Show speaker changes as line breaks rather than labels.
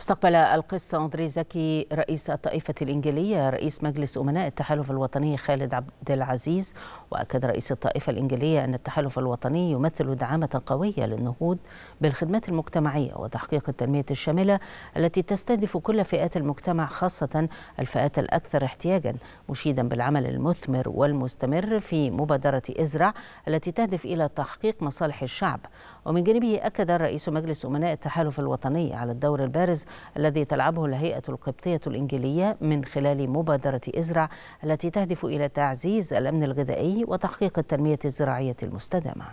استقبل القس أندري زكي رئيس الطائفة الإنجيلية رئيس مجلس أمناء التحالف الوطني خالد عبد العزيز وأكد رئيس الطائفة الإنجيلية أن التحالف الوطني يمثل دعامة قوية للنهوض بالخدمات المجتمعية وتحقيق التنمية الشاملة التي تستهدف كل فئات المجتمع خاصة الفئات الأكثر احتياجا مشيدا بالعمل المثمر والمستمر في مبادرة إزرع التي تهدف إلى تحقيق مصالح الشعب ومن جانبه أكد رئيس مجلس أمناء التحالف الوطني على الدور البارز الذي تلعبه الهيئة القبطية الإنجيلية من خلال مبادرة إزرع التي تهدف إلى تعزيز الأمن الغذائي وتحقيق التنمية الزراعية المستدامة